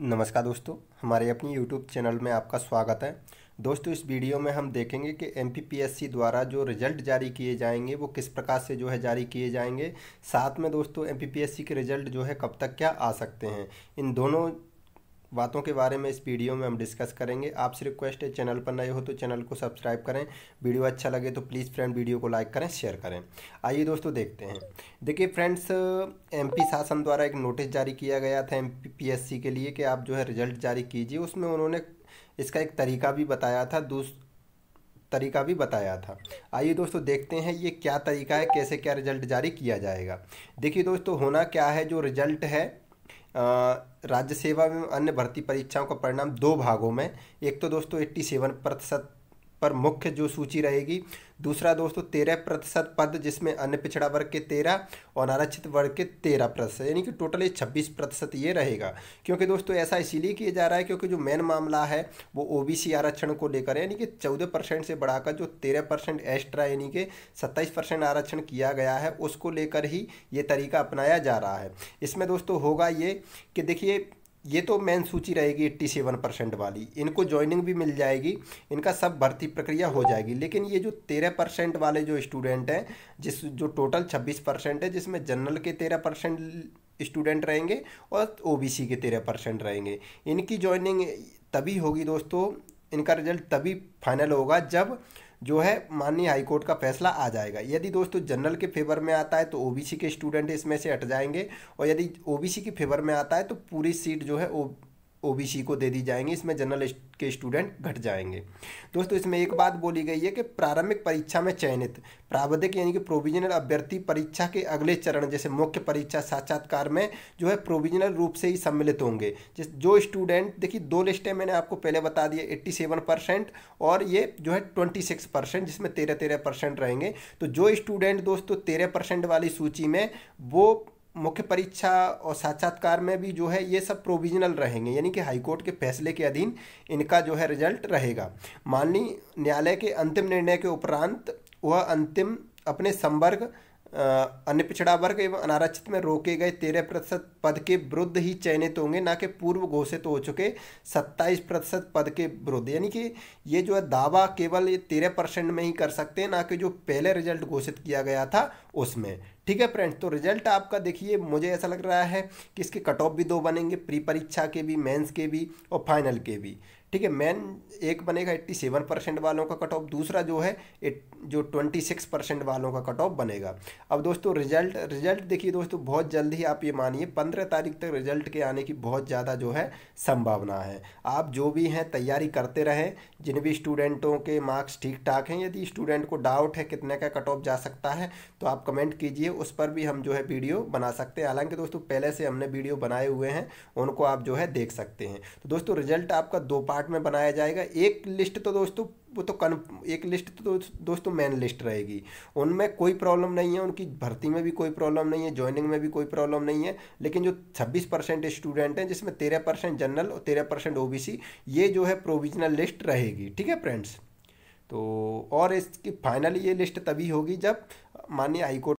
नमस्कार दोस्तों हमारे अपनी YouTube चैनल में आपका स्वागत है दोस्तों इस वीडियो में हम देखेंगे कि एम द्वारा जो रिजल्ट जारी किए जाएंगे वो किस प्रकार से जो है जारी किए जाएंगे साथ में दोस्तों एम के रिजल्ट जो है कब तक क्या आ सकते हैं इन दोनों बातों के बारे में इस वीडियो में हम डिस्कस करेंगे आपसे रिक्वेस्ट है चैनल पर नए हो तो चैनल को सब्सक्राइब करें वीडियो अच्छा लगे तो प्लीज़ फ्रेंड वीडियो को लाइक करें शेयर करें आइए दोस्तों देखते हैं देखिए फ्रेंड्स एमपी शासन द्वारा एक नोटिस जारी किया गया था एम के लिए कि आप जो है रिजल्ट जारी कीजिए उसमें उन्होंने इसका एक तरीका भी बताया था दूस तरीका भी बताया था आइए दोस्तों देखते हैं ये क्या तरीका है कैसे क्या रिजल्ट जारी किया जाएगा देखिए दोस्तों होना क्या है जो रिजल्ट है राज्य सेवा में अन्य भर्ती परीक्षाओं का परिणाम दो भागों में एक तो दोस्तों एट्टी सेवन प्रतिशत पर मुख्य जो सूची रहेगी दूसरा दोस्तों तेरह प्रतिशत पद जिसमें अन्य पिछड़ा वर्ग के तेरह और अनारक्षित वर्ग के तेरह प्रतिशत यानी कि टोटल छब्बीस प्रतिशत ये रहेगा क्योंकि दोस्तों ऐसा इसीलिए किया जा रहा है क्योंकि जो मेन मामला है वो ओबीसी आरक्षण को लेकर यानी कि चौदह परसेंट से बढ़ाकर जो तेरह परसेंट एक्स्ट्रा यानी कि सत्ताईस परसेंट आरक्षण किया गया है उसको लेकर ही ये तरीका अपनाया जा रहा है इसमें दोस्तों होगा ये कि देखिए ये तो मेन सूची रहेगी एट्टी सेवन परसेंट वाली इनको ज्वाइनिंग भी मिल जाएगी इनका सब भर्ती प्रक्रिया हो जाएगी लेकिन ये जो तेरह परसेंट वाले जो स्टूडेंट हैं जिस जो टोटल छब्बीस परसेंट है जिसमें जनरल के तेरह परसेंट स्टूडेंट रहेंगे और ओबीसी के तेरह परसेंट रहेंगे इनकी ज्वाइनिंग तभी होगी दोस्तों इनका रिजल्ट तभी फाइनल होगा जब जो है माननीय हाईकोर्ट का फैसला आ जाएगा यदि दोस्तों जनरल के फेवर में आता है तो ओबीसी के स्टूडेंट इसमें से हट जाएंगे और यदि ओबीसी के फेवर में आता है तो पूरी सीट जो है ओ ओबीसी को दे दी जाएंगी इसमें जनरल के स्टूडेंट घट जाएंगे दोस्तों इसमें एक बात बोली गई है कि प्रारंभिक परीक्षा में चयनित प्रावधिक यानी कि प्रोविजनल अभ्यर्थी परीक्षा के अगले चरण जैसे मुख्य परीक्षा साक्षात्कार में जो है प्रोविजनल रूप से ही सम्मिलित होंगे जिस जो स्टूडेंट देखिए दो लिस्टें मैंने आपको पहले बता दिए एट्टी सेवन परसेंट और ये जो है ट्वेंटी सिक्स परसेंट जिसमें तेरह तेरह परसेंट रहेंगे तो जो स्टूडेंट दोस्तों तेरह परसेंट वाली सूची में वो मुख्य परीक्षा और साक्षात्कार में भी जो है ये सब प्रोविजनल रहेंगे यानी कि हाईकोर्ट के फैसले के अधीन इनका जो है रिजल्ट रहेगा माननीय न्यायालय के अंतिम निर्णय के उपरांत वह अंतिम अपने संवर्ग अन्य पिछड़ा वर्ग एवं अनारक्षित में रोके गए तेरह प्रतिशत पद के विरुद्ध ही चयनित होंगे ना कि पूर्व घोषित हो चुके सत्ताईस प्रतिशत पद के विरुद्ध यानी कि ये जो है दावा केवल तेरह परसेंट में ही कर सकते हैं ना कि जो पहले रिजल्ट घोषित किया गया था उसमें ठीक है फ्रेंड्स तो रिजल्ट आपका देखिए मुझे ऐसा लग रहा है कि इसके कट ऑफ भी दो बनेंगे प्री परीक्षा के भी मेंस के भी और फाइनल के भी ठीक है मेन एक बनेगा एट्टी सेवन परसेंट वालों का कट ऑफ दूसरा जो है एट जो ट्वेंटी सिक्स परसेंट वालों का कट ऑफ बनेगा अब दोस्तों रिजल्ट रिजल्ट देखिए दोस्तों बहुत जल्द ही आप ये मानिए पंद्रह तारीख तक रिजल्ट के आने की बहुत ज़्यादा जो है संभावना है आप जो भी हैं तैयारी करते रहें जिन भी स्टूडेंटों के मार्क्स ठीक ठाक हैं यदि स्टूडेंट को डाउट है कितने का कट ऑफ जा सकता है तो आप कमेंट कीजिए उस पर भी हम जो है वीडियो बना सकते हैं हालांकि दोस्तों पहले से हमने वीडियो बनाए हुए हैं उनको आप जो है देख सकते हैं तो दोस्तों रिजल्ट आपका दो पार्ट में बनाया जाएगा एक लिस्ट तो दोस्तों वो तो कन एक लिस्ट तो दोस्तों मेन लिस्ट रहेगी उनमें कोई प्रॉब्लम नहीं है उनकी भर्ती में भी कोई प्रॉब्लम नहीं है ज्वाइनिंग में भी कोई प्रॉब्लम नहीं है लेकिन जो 26 परसेंट स्टूडेंट हैं जिसमें 13 परसेंट जनरल और 13 परसेंट ओ ये जो है प्रोविजनल लिस्ट रहेगी ठीक है फ्रेंड्स तो और इसकी फाइनली ये लिस्ट तभी होगी जब माननीय हाईकोर्ट